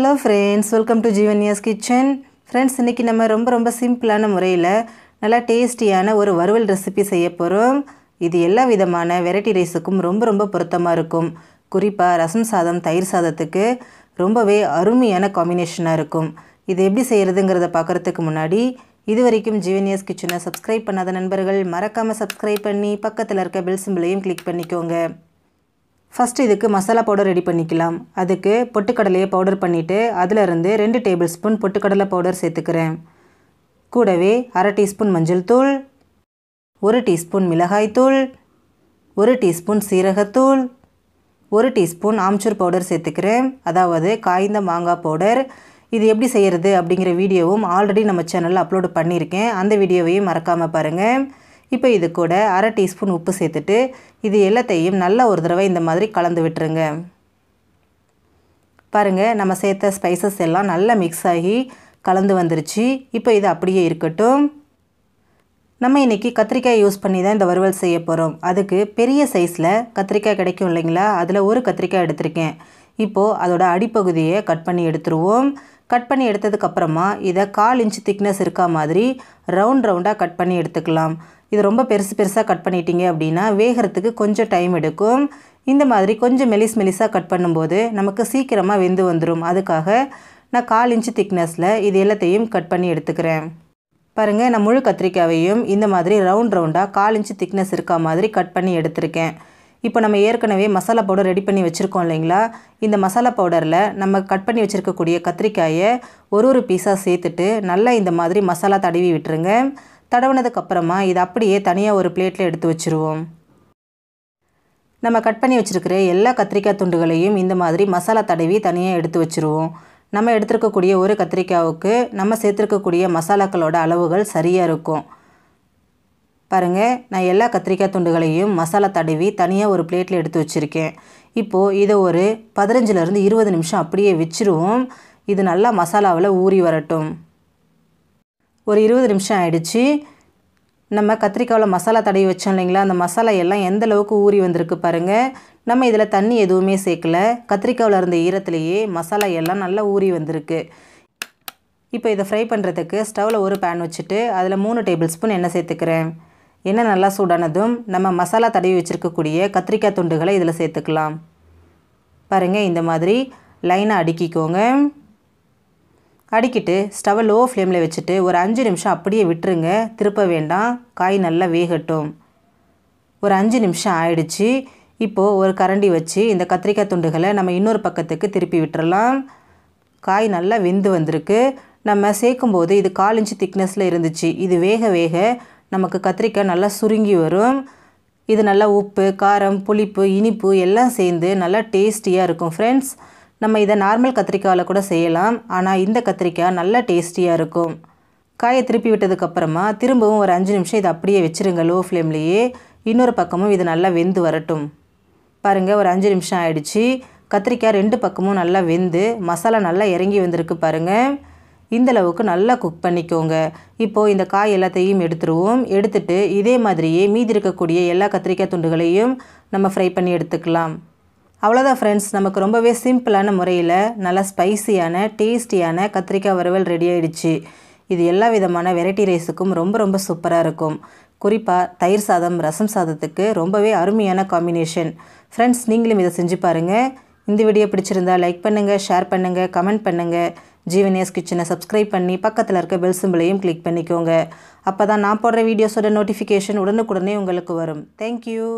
hello friends welcome to Jeevanya's kitchen friends இன்றைக்கி நம்ம ரொம்ப ரொம்ப சிம்பிளான முறையில் நல்லா டேஸ்டியான ஒரு வறுவல் ரெசிபி செய்ய போகிறோம் இது எல்லா விதமான வெரைட்டி ரைஸுக்கும் ரொம்ப ரொம்ப பொருத்தமாக இருக்கும் குறிப்பாக ரசம் சாதம் தயிர் சாதத்துக்கு ரொம்பவே அருமையான காம்பினேஷனாக இருக்கும் இது எப்படி செய்கிறதுங்கிறத பார்க்குறதுக்கு முன்னாடி இது வரைக்கும் ஜீவன்யாஸ் கிச்சனை சப்ஸ்கிரைப் பண்ணாத நண்பர்கள் மறக்காமல் சப்ஸ்கிரைப் பண்ணி பக்கத்தில் இருக்க பெல் சிம்பிளையும் கிளிக் பண்ணிக்கோங்க ஃபஸ்ட்டு இதுக்கு மசாலா பவுடர் ரெடி பண்ணிக்கலாம் அதுக்கு பொட்டுக்கடலையை பவுடர் பண்ணிவிட்டு அதிலிருந்து ரெண்டு டேபிள் ஸ்பூன் பொட்டுக்கடலை பவுடர் சேர்த்துக்கிறேன் கூடவே அரை டீஸ்பூன் மஞ்சள் தூள் ஒரு டீஸ்பூன் மிளகாய்த்தூள் ஒரு டீஸ்பூன் சீரகத்தூள் ஒரு டீஸ்பூன் ஆம்ச்சூர் பவுடர் சேர்த்துக்கிறேன் அதாவது காய்ந்த மாங்காய் பவுடர் இது எப்படி செய்கிறது அப்படிங்கிற வீடியோவும் ஆல்ரெடி நம்ம சேனலில் அப்லோடு பண்ணியிருக்கேன் அந்த வீடியோவையும் மறக்காமல் பாருங்கள் இப்போ இது கூட அரை டீஸ்பூன் உப்பு சேர்த்துட்டு இது எல்லாத்தையும் நல்லா ஒரு தடவை இந்த மாதிரி கலந்து விட்டுருங்க பாருங்கள் நம்ம சேர்த்த ஸ்பைசஸ் எல்லாம் நல்லா மிக்ஸ் ஆகி கலந்து வந்துருச்சு இப்போ இது அப்படியே இருக்கட்டும் நம்ம இன்றைக்கி கத்திரிக்காய் யூஸ் பண்ணி தான் இந்த வறுவல் செய்ய போகிறோம் அதுக்கு பெரிய சைஸில் கத்திரிக்காய் கிடைக்கும் இல்லைங்களா அதில் ஒரு கத்திரிக்காய் எடுத்திருக்கேன் இப்போது அதோடய அடிப்பகுதியை கட் பண்ணி எடுத்துருவோம் கட் பண்ணி எடுத்ததுக்கப்புறமா இதை கால் இன்ச்சு திக்னஸ் இருக்கா மாதிரி ரவுண்ட் ரவுண்டாக கட் பண்ணி எடுத்துக்கலாம் இது ரொம்ப பெருசு பெருசாக கட் பண்ணிட்டீங்க அப்படின்னா வேகிறதுக்கு கொஞ்சம் டைம் எடுக்கும் இந்த மாதிரி கொஞ்சம் மெலிஸ் மெலிஸாக கட் பண்ணும்போது நமக்கு சீக்கிரமாக வெந்து வந்துடும் அதுக்காக நான் கால் இன்ச்சு திக்னஸில் இது எல்லாத்தையும் கட் பண்ணி எடுத்துக்கிறேன் பாருங்கள் நான் முழு கத்திரிக்காயையும் இந்த மாதிரி ரவுண்ட் ரவுண்டாக கால் இன்ச்சு திக்னஸ் இருக்கா மாதிரி கட் பண்ணி எடுத்திருக்கேன் இப்போ நம்ம ஏற்கனவே மசாலா பவுடர் ரெடி பண்ணி வச்சுருக்கோம் இல்லைங்களா இந்த மசாலா பவுடரில் நம்ம கட் பண்ணி வச்சுருக்கக்கூடிய கத்திரிக்காயை ஒரு ஒரு பீஸாக சேர்த்துட்டு நல்லா இந்த மாதிரி மசாலா தடவி விட்டுருங்க அப்புறமா இதை அப்படியே தனியாக ஒரு பிளேட்டில் எடுத்து வச்சுருவோம் நம்ம கட் பண்ணி வச்சுருக்கிற எல்லா கத்திரிக்காய் துண்டுகளையும் இந்த மாதிரி மசாலா தடவி தனியாக எடுத்து வச்சுருவோம் நம்ம எடுத்துருக்கக்கூடிய ஒரு கத்திரிக்காவுக்கு நம்ம சேர்த்துருக்கக்கூடிய மசாலாக்களோட அளவுகள் சரியாக இருக்கும் பாருங்கள் நான் எல்லா கத்திரிக்காய் துண்டுகளையும் மசாலா தடவி தனியாக ஒரு பிளேட்டில் எடுத்து வச்சுருக்கேன் இப்போது இதை ஒரு பதினஞ்சுலேருந்து இருபது நிமிஷம் அப்படியே வச்சுருவோம் இது நல்லா மசாலாவில் ஊறி வரட்டும் ஒரு இருபது நிமிஷம் ஆகிடுச்சு நம்ம கத்திரிக்காவில் மசாலா தடவி வச்சோம் இல்லைங்களா அந்த மசாலா எல்லாம் எந்த அளவுக்கு ஊறி வந்திருக்கு பாருங்கள் நம்ம இதில் தண்ணி எதுவுமே சேர்க்கல கத்திரிக்காவில் இருந்த ஈரத்துலேயே மசாலா எல்லாம் நல்லா ஊறி வந்திருக்கு இப்போ இதை ஃப்ரை பண்ணுறதுக்கு ஸ்டவ்வில் ஒரு பேன் வச்சுட்டு அதில் மூணு டேபிள் ஸ்பூன் எண்ணெய் சேர்த்துக்கிறேன் எண்ணெய் நல்லா சூடானதும் நம்ம மசாலா தடவி வச்சுருக்கக்கூடிய கத்திரிக்காய் துண்டுகளை இதில் சேர்த்துக்கலாம் பாருங்கள் இந்த மாதிரி லைனாக அடுக்கிக்கோங்க கடிக்கிட்டு ஸ்டவை லோ ஃப்ளேமில் வச்சுட்டு ஒரு அஞ்சு நிமிஷம் அப்படியே விட்டுருங்க திருப்ப வேண்டாம் காய் நல்லா வேகட்டும் ஒரு அஞ்சு நிமிஷம் ஆயிடுச்சு இப்போது ஒரு கரண்டி வச்சு இந்த கத்திரிக்காய் துண்டுகளை நம்ம இன்னொரு பக்கத்துக்கு திருப்பி விட்டுறலாம் காய் நல்லா வெந்து வந்திருக்கு நம்ம சேர்க்கும்போது இது கால் இன்ச்சு திக்னஸில் இருந்துச்சு இது வேக வேக நமக்கு கத்திரிக்காய் நல்லா சுருங்கி வரும் இது நல்லா உப்பு காரம் புளிப்பு இனிப்பு எல்லாம் சேர்ந்து நல்லா டேஸ்டியாக இருக்கும் ஃப்ரெண்ட்ஸ் நம்ம இதை நார்மல் கத்திரிக்காயில் கூட செய்யலாம் ஆனால் இந்த கத்திரிக்காய் நல்லா டேஸ்டியாக இருக்கும் காயை திருப்பி விட்டதுக்கப்புறமா திரும்பவும் ஒரு அஞ்சு நிமிஷம் இதை அப்படியே வச்சுருங்க லோ ஃப்ளேம்லேயே இன்னொரு பக்கமும் இது நல்லா வெந்து வரட்டும் பாருங்கள் ஒரு அஞ்சு நிமிஷம் ஆயிடுச்சு கத்திரிக்காய் ரெண்டு பக்கமும் நல்லா வெந்து மசாலா நல்லா இறங்கி வந்திருக்கு பாருங்கள் இந்தளவுக்கு நல்லா குக் பண்ணிக்கோங்க இப்போது இந்த காய் எல்லாத்தையும் எடுத்துருவோம் எடுத்துட்டு இதே மாதிரியே மீதி இருக்கக்கூடிய எல்லா கத்திரிக்காய் துண்டுகளையும் நம்ம ஃப்ரை பண்ணி எடுத்துக்கலாம் அவ்வளோதான் ஃப்ரெண்ட்ஸ் நமக்கு ரொம்பவே சிம்பிளான முறையில் நல்லா ஸ்பைசியான டேஸ்டியான கத்திரிக்காய் வறுவல் ரெடி ஆகிடுச்சு இது எல்லா விதமான வெரைட்டி ரைஸுக்கும் ரொம்ப ரொம்ப சூப்பராக இருக்கும் குறிப்பாக தயிர் சாதம் ரசம் சாதத்துக்கு ரொம்பவே அருமையான காம்பினேஷன் ஃப்ரெண்ட்ஸ் நீங்களும் இதை செஞ்சு பாருங்கள் இந்த வீடியோ பிடிச்சிருந்தா லைக் பண்ணுங்கள் ஷேர் பண்ணுங்கள் கமெண்ட் பண்ணுங்கள் ஜீவனியஸ் கிச்சனை சப்ஸ்கிரைப் பண்ணி பக்கத்தில் இருக்க பெல் சிம்பிளையும் கிளிக் பண்ணிக்கோங்க அப்போ தான் நான் போடுற வீடியோஸோட நோட்டிஃபிகேஷன் உடனுக்குடனே உங்களுக்கு வரும் தேங்க்யூ